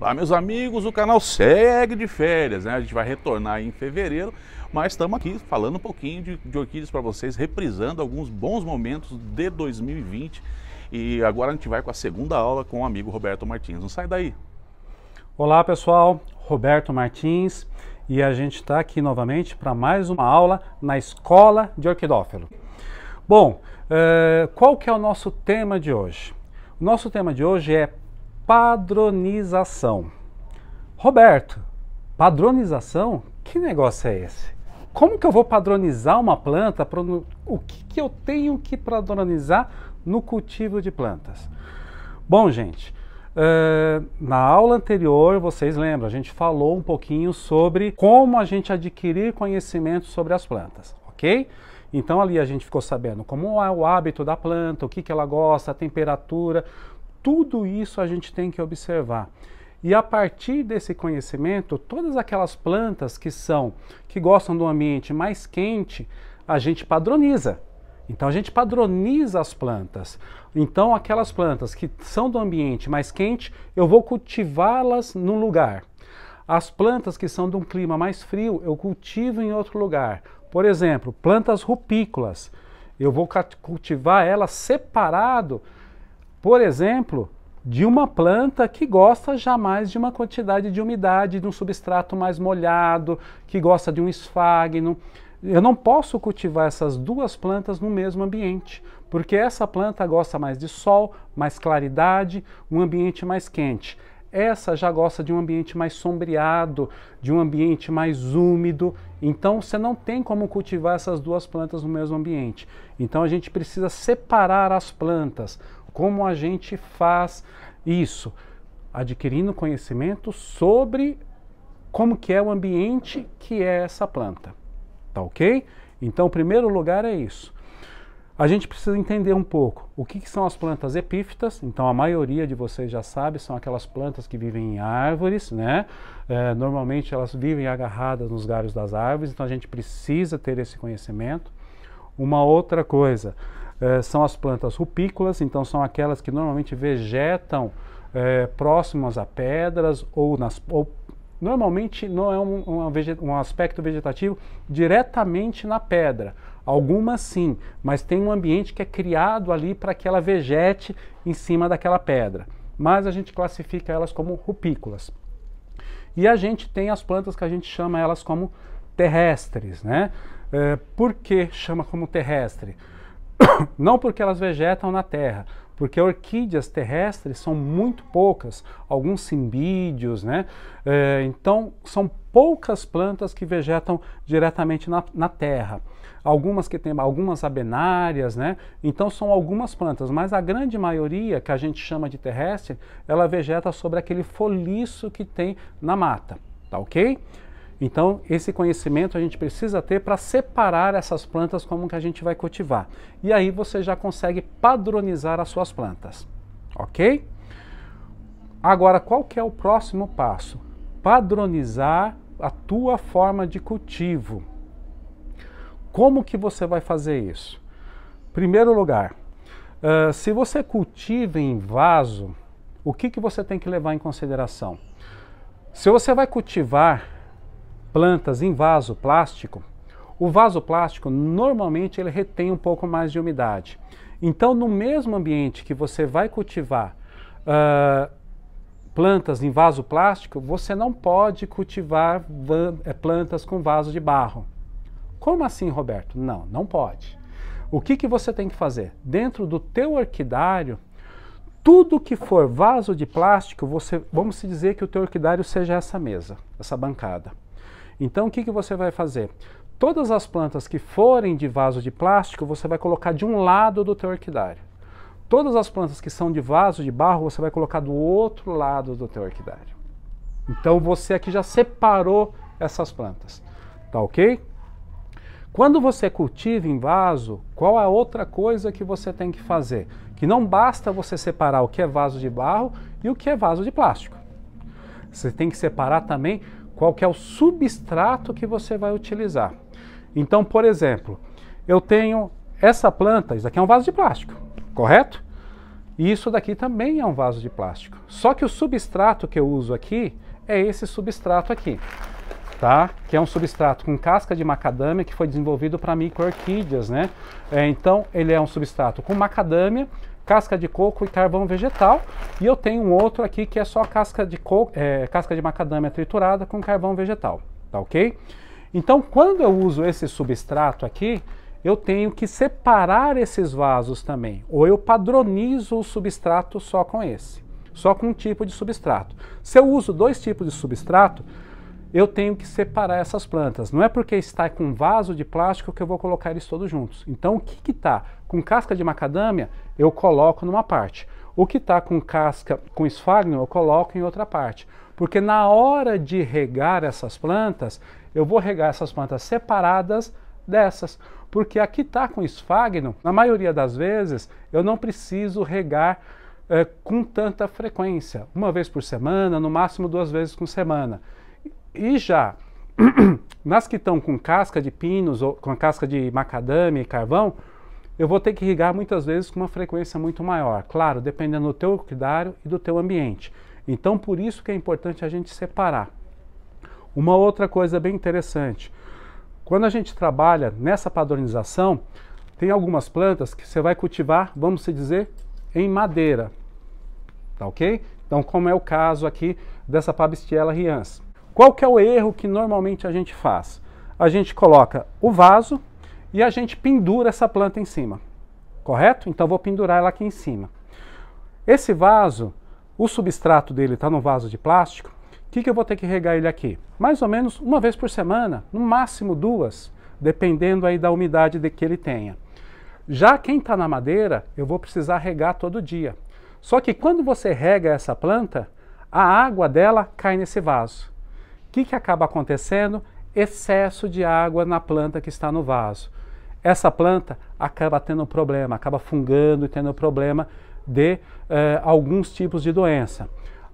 Lá, meus amigos, o canal segue de férias, né? A gente vai retornar em fevereiro, mas estamos aqui falando um pouquinho de, de orquídeas para vocês, reprisando alguns bons momentos de 2020. E agora a gente vai com a segunda aula com o amigo Roberto Martins. Não sai daí! Olá pessoal, Roberto Martins e a gente está aqui novamente para mais uma aula na Escola de Orquidófilo. Bom, uh, qual que é o nosso tema de hoje? O nosso tema de hoje é padronização. Roberto, padronização? Que negócio é esse? Como que eu vou padronizar uma planta? O que, que eu tenho que padronizar no cultivo de plantas? Bom, gente, Uh, na aula anterior, vocês lembram, a gente falou um pouquinho sobre como a gente adquirir conhecimento sobre as plantas, ok? Então ali a gente ficou sabendo como é o hábito da planta, o que, que ela gosta, a temperatura, tudo isso a gente tem que observar. E a partir desse conhecimento, todas aquelas plantas que são que gostam do ambiente mais quente, a gente padroniza. Então a gente padroniza as plantas. Então aquelas plantas que são do ambiente mais quente, eu vou cultivá-las num lugar. As plantas que são de um clima mais frio, eu cultivo em outro lugar. Por exemplo, plantas rupícolas. Eu vou cultivar elas separado por exemplo, de uma planta que gosta jamais de uma quantidade de umidade, de um substrato mais molhado, que gosta de um esfagno. Eu não posso cultivar essas duas plantas no mesmo ambiente, porque essa planta gosta mais de sol, mais claridade, um ambiente mais quente. Essa já gosta de um ambiente mais sombreado, de um ambiente mais úmido. Então você não tem como cultivar essas duas plantas no mesmo ambiente. Então a gente precisa separar as plantas. Como a gente faz isso? Adquirindo conhecimento sobre como que é o ambiente que é essa planta. Tá ok? Então, o primeiro lugar é isso. A gente precisa entender um pouco o que, que, são as plantas epífitas. Então, a maioria de vocês já sabe, são aquelas plantas que vivem em árvores, né? É, normalmente elas vivem agarradas nos galhos das árvores, então a gente precisa ter esse conhecimento. Uma outra coisa, eh, são as plantas rupícolas, então são aquelas que normalmente vegetam eh, próximas a pedras ou nas. Ou, normalmente não é um, um aspecto vegetativo diretamente na pedra. Algumas sim, mas tem um ambiente que é criado ali para que ela vegete em cima daquela pedra. Mas a gente classifica elas como rupícolas. E a gente tem as plantas que a gente chama elas como terrestres, né? É, por que chama como terrestre? Não porque elas vegetam na terra, porque orquídeas terrestres são muito poucas, alguns simbídeos, né? É, então, são poucas plantas que vegetam diretamente na, na terra. Algumas que têm algumas abenárias, né? Então são algumas plantas, mas a grande maioria que a gente chama de terrestre, ela vegeta sobre aquele foliço que tem na mata, tá ok? Então, esse conhecimento a gente precisa ter para separar essas plantas como que a gente vai cultivar. E aí você já consegue padronizar as suas plantas, ok? Agora, qual que é o próximo passo? Padronizar a tua forma de cultivo. Como que você vai fazer isso? Primeiro lugar, uh, se você cultiva em vaso, o que, que você tem que levar em consideração? Se você vai cultivar plantas em vaso plástico, o vaso plástico normalmente ele retém um pouco mais de umidade. Então, no mesmo ambiente que você vai cultivar uh, plantas em vaso plástico, você não pode cultivar eh, plantas com vaso de barro. Como assim, Roberto? Não, não pode. O que, que você tem que fazer? Dentro do teu orquidário, tudo que for vaso de plástico, você, vamos dizer que o teu orquidário seja essa mesa, essa bancada. Então o que, que você vai fazer? Todas as plantas que forem de vaso de plástico, você vai colocar de um lado do teu orquidário. Todas as plantas que são de vaso de barro, você vai colocar do outro lado do teu orquidário. Então você aqui já separou essas plantas, tá ok? Quando você cultiva em vaso, qual é a outra coisa que você tem que fazer? Que não basta você separar o que é vaso de barro e o que é vaso de plástico. Você tem que separar também qual que é o substrato que você vai utilizar. Então, por exemplo, eu tenho essa planta, isso aqui é um vaso de plástico, correto? E isso daqui também é um vaso de plástico. Só que o substrato que eu uso aqui é esse substrato aqui, tá? Que é um substrato com casca de macadâmia que foi desenvolvido para orquídeas, né? É, então, ele é um substrato com macadâmia casca de coco e carvão vegetal. E eu tenho um outro aqui que é só casca de, coco, é, casca de macadâmia triturada com carvão vegetal, tá ok? Então, quando eu uso esse substrato aqui, eu tenho que separar esses vasos também, ou eu padronizo o substrato só com esse, só com um tipo de substrato. Se eu uso dois tipos de substrato, eu tenho que separar essas plantas. Não é porque está com um vaso de plástico que eu vou colocar eles todos juntos. Então, o que está? Com casca de macadâmia, eu coloco numa parte. O que está com casca, com esfagno, eu coloco em outra parte. Porque na hora de regar essas plantas, eu vou regar essas plantas separadas dessas. Porque a que está com esfagno, na maioria das vezes, eu não preciso regar é, com tanta frequência. Uma vez por semana, no máximo duas vezes por semana. E já nas que estão com casca de pinos ou com casca de macadâmia e carvão, eu vou ter que irrigar muitas vezes com uma frequência muito maior. Claro, dependendo do teu orquidário e do teu ambiente. Então, por isso que é importante a gente separar. Uma outra coisa bem interessante. Quando a gente trabalha nessa padronização, tem algumas plantas que você vai cultivar, vamos dizer, em madeira. Tá ok? Então, como é o caso aqui dessa Pabistiela rians. Qual que é o erro que normalmente a gente faz? A gente coloca o vaso e a gente pendura essa planta em cima, correto? Então vou pendurar ela aqui em cima. Esse vaso, o substrato dele está no vaso de plástico, o que, que eu vou ter que regar ele aqui? Mais ou menos uma vez por semana, no máximo duas, dependendo aí da umidade de que ele tenha. Já quem está na madeira, eu vou precisar regar todo dia. Só que quando você rega essa planta, a água dela cai nesse vaso. O que, que acaba acontecendo? Excesso de água na planta que está no vaso essa planta acaba tendo problema, acaba fungando e tendo problema de eh, alguns tipos de doença.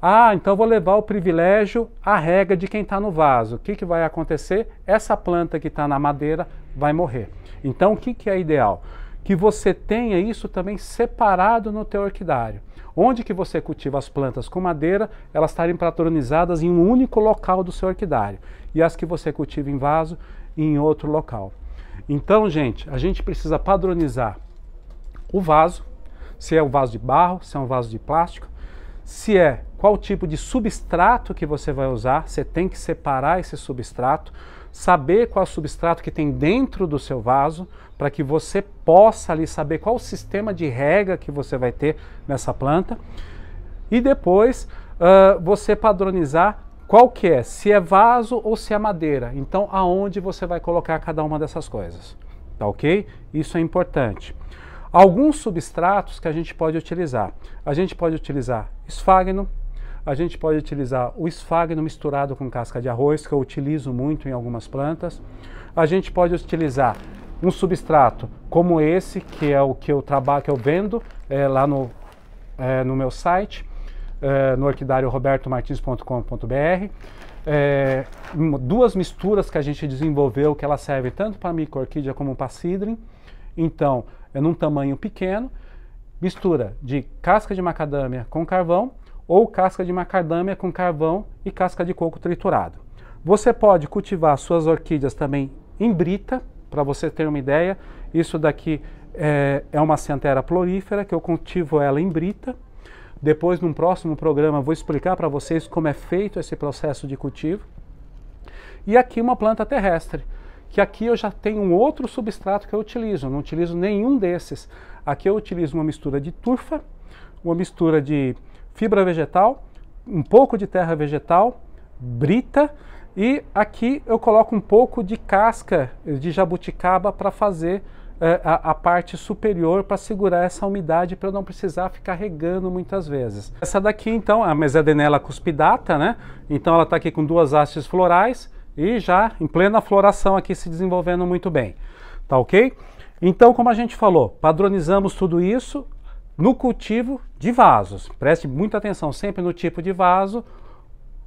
Ah, então vou levar o privilégio à regra de quem está no vaso. O que, que vai acontecer? Essa planta que está na madeira vai morrer. Então o que, que é ideal? Que você tenha isso também separado no teu orquidário. Onde que você cultiva as plantas com madeira, elas estarem patronizadas em um único local do seu orquidário. E as que você cultiva em vaso, em outro local. Então, gente, a gente precisa padronizar o vaso, se é um vaso de barro, se é um vaso de plástico, se é qual tipo de substrato que você vai usar, você tem que separar esse substrato, saber qual substrato que tem dentro do seu vaso, para que você possa ali saber qual o sistema de rega que você vai ter nessa planta. E depois uh, você padronizar qual que é? Se é vaso ou se é madeira. Então, aonde você vai colocar cada uma dessas coisas. Tá ok? Isso é importante. Alguns substratos que a gente pode utilizar. A gente pode utilizar esfagno, a gente pode utilizar o esfagno misturado com casca de arroz, que eu utilizo muito em algumas plantas. A gente pode utilizar um substrato como esse, que é o que eu trabalho, que eu vendo é, lá no, é, no meu site é, no orquidário robertomartins.com.br. É, eh, duas misturas que a gente desenvolveu que ela serve tanto para micro orquídea como para cidrim. Então, é num tamanho pequeno, mistura de casca de macadâmia com carvão ou casca de macadâmia com carvão e casca de coco triturado. Você pode cultivar suas orquídeas também em brita, para você ter uma ideia. Isso daqui é, é uma centera florífera que eu cultivo ela em brita. Depois, num próximo programa, vou explicar para vocês como é feito esse processo de cultivo. E aqui uma planta terrestre, que aqui eu já tenho um outro substrato que eu utilizo, não utilizo nenhum desses. Aqui eu utilizo uma mistura de turfa, uma mistura de fibra vegetal, um pouco de terra vegetal, brita, e aqui eu coloco um pouco de casca de jabuticaba para fazer é, a, a parte superior para segurar essa umidade para não precisar ficar regando muitas vezes. Essa daqui então, a mesadenela cuspidata, né? Então ela está aqui com duas hastes florais e já em plena floração aqui se desenvolvendo muito bem. Tá ok? Então, como a gente falou, padronizamos tudo isso no cultivo de vasos. Preste muita atenção sempre no tipo de vaso,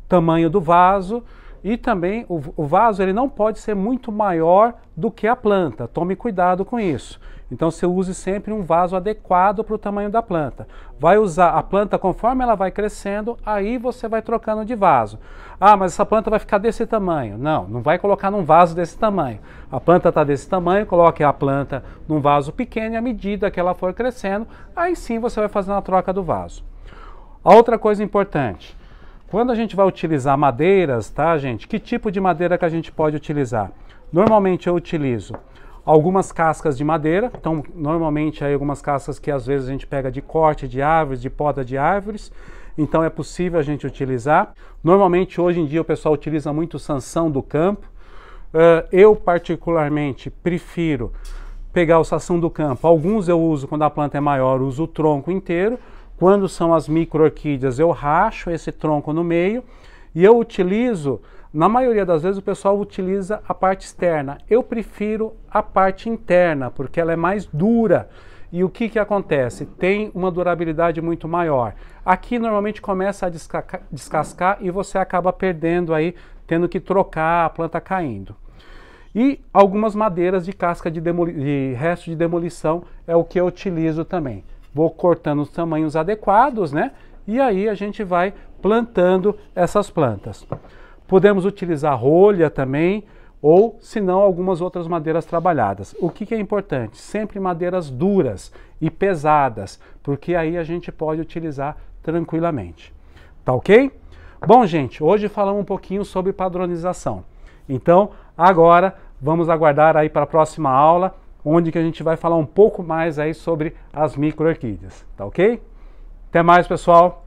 tamanho do vaso e também o, o vaso ele não pode ser muito maior do que a planta. Tome cuidado com isso. Então você use sempre um vaso adequado para o tamanho da planta. Vai usar a planta conforme ela vai crescendo, aí você vai trocando de vaso. Ah, mas essa planta vai ficar desse tamanho. Não, não vai colocar num vaso desse tamanho. A planta está desse tamanho, coloque a planta num vaso pequeno e à medida que ela for crescendo, aí sim você vai fazendo a troca do vaso. A outra coisa importante, quando a gente vai utilizar madeiras, tá, gente? Que tipo de madeira que a gente pode utilizar? Normalmente eu utilizo algumas cascas de madeira, então normalmente aí algumas cascas que às vezes a gente pega de corte de árvores, de poda de árvores, então é possível a gente utilizar. Normalmente hoje em dia o pessoal utiliza muito sanção do campo. Uh, eu particularmente prefiro pegar o sanção do campo. Alguns eu uso quando a planta é maior, uso o tronco inteiro. Quando são as microorquídeas, eu racho esse tronco no meio e eu utilizo, na maioria das vezes o pessoal utiliza a parte externa. Eu prefiro a parte interna, porque ela é mais dura. E o que, que acontece? Tem uma durabilidade muito maior. Aqui normalmente começa a descascar, descascar e você acaba perdendo aí, tendo que trocar, a planta caindo. E algumas madeiras de casca de, de resto de demolição é o que eu utilizo também vou cortando os tamanhos adequados, né? E aí a gente vai plantando essas plantas. Podemos utilizar rolha também, ou se não, algumas outras madeiras trabalhadas. O que, que, é importante? Sempre madeiras duras e pesadas, porque aí a gente pode utilizar tranquilamente. Tá ok? Bom, gente, hoje falamos um pouquinho sobre padronização. Então, agora vamos aguardar aí para a próxima aula onde que a gente vai falar um pouco mais aí sobre as microorquídeas, tá ok? Até mais, pessoal!